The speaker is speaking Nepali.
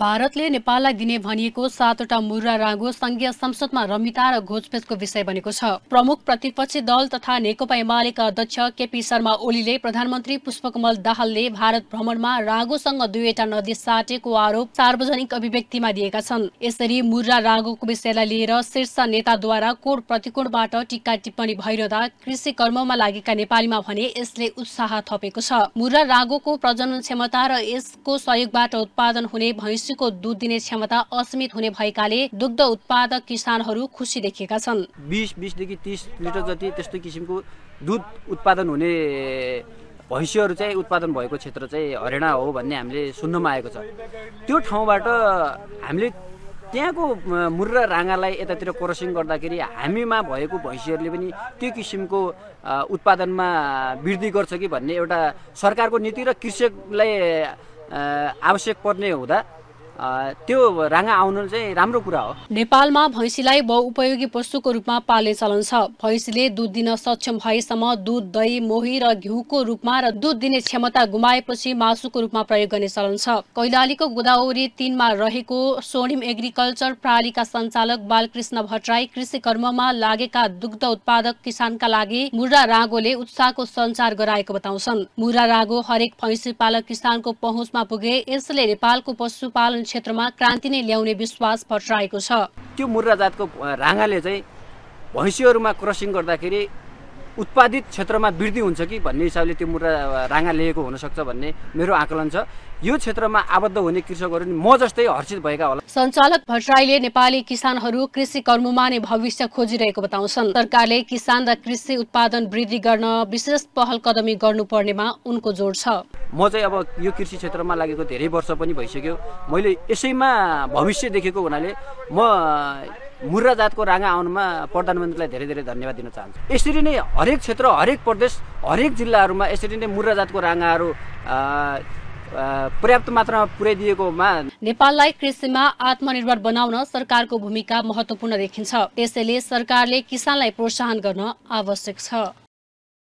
भारतले नेपाललाई दिने भनिएको सातवटा मुर्रा राँगो संघीय संसदमा रमिता र घोषपेचको विषय बनेको छ प्रमुख प्रतिपक्षी दल तथा नेकपा एमालेका अध्यक्ष केपी शर्मा ओलीले प्रधानमन्त्री पुष्पकमल दाहालले भारत भ्रमणमा राँगोसँग दुईवटा नदी साटेको आरोप सार्वजनिक अभिव्यक्तिमा दिएका छन् यसरी मुर्रा राँगोको विषयलाई लिएर शीर्ष नेताद्वारा कोड प्रतिकोणबाट टिक्का टिप्पणी भइरहँदा कृषि कर्ममा लागेका नेपालीमा भने यसले उत्साह थपेको छ मुर्रा राँगोको प्रजनन क्षमता र यसको सहयोगबाट उत्पादन हुने भैँस कृषिको दुध दिने क्षमता असीमित हुने भएकाले दुग्ध उत्पादक किसानहरू खुसी देखिएका छन् बिस बिसदेखि तिस लिटर जति त्यस्तो किसिमको दुध उत्पादन हुने भैँसीहरू चाहिँ उत्पादन भएको क्षेत्र चाहिँ हरिणा हो भन्ने हामीले सुन्नमा आएको छ त्यो ठाउँबाट हामीले त्यहाँको मुर र राँगालाई यतातिर क्रसिङ गर्दाखेरि हामीमा भएको भैँसीहरूले पनि त्यो किसिमको उत्पादनमा वृद्धि गर्छ कि भन्ने एउटा सरकारको नीति र कृषकलाई आवश्यक पर्ने हुँदा त्यो राँगा आउनु चाहिँ राम्रो कुरा हो नेपालमा भैँसीलाई बहुपयोगी पशुको रूपमा पाल्ने चलन छ भैँसीले दुध दिन सक्षम भएसम्म दुध दही मोही र घिउको रूपमा र दुध दिने क्षमता गुमाएपछि मासुको रूपमा प्रयोग गर्ने चलन छ कैलालीको गोदावरी तिनमा रहेको स्वर्णिम एग्रिकल्चर प्रणालीका सञ्चालक बालकृष्ण भट्टराई कृषि कर्ममा लागेका दुग्ध उत्पादक किसानका लागि मुरा राँगोले उत्साहको सञ्चार गराएको बताउँछन् मुरा रागो हरेक भैँसी पालक किसानको पहुँचमा पुगे यसले नेपालको पशुपालन क्षेत्रमा क्रान्ति नै ल्याउने विश्वास फर्साएको छ त्यो मुर्रा जातको राँगाले चाहिँ भैँसीहरूमा क्रसिङ गर्दाखेरि उत्पादित क्षेत्रमा वृद्धि हुन्छ कि भन्ने हिसाबले त्यो मुद्रा राँगा लिएको हुनसक्छ भन्ने मेरो आकलन छ यो क्षेत्रमा आबद्ध हुने कृषकहरू म जस्तै हर्षित भएका होला सञ्चालक भट्टराईले नेपाली किसानहरू कृषि कर्ममा नै भविष्य खोजिरहेको बताउँछन् सरकारले किसान र कृषि उत्पादन वृद्धि गर्न विशेष पहल कदमी गर्नुपर्नेमा उनको जोड छ म चाहिँ अब यो कृषि क्षेत्रमा लागेको धेरै वर्ष पनि भइसक्यो मैले यसैमा भविष्य देखेको हुनाले म मुर्रा जातको राङा आउनुमा प्रधानमन्त्रीलाई धेरै धेरै धन्यवाद दिन चाहन्छु यसरी नै हरेक क्षेत्र हरेक प्रदेश हरेक जिल्लाहरूमा यसरी नै मुर्रा जातको राँगाहरू पर्याप्त मात्रामा पुर्याइदिएकोमा नेपाललाई कृषिमा आत्मनिर्भर बनाउन सरकारको भूमिका महत्त्वपूर्ण देखिन्छ त्यसैले सरकारले किसानलाई प्रोत्साहन गर्न आवश्यक छ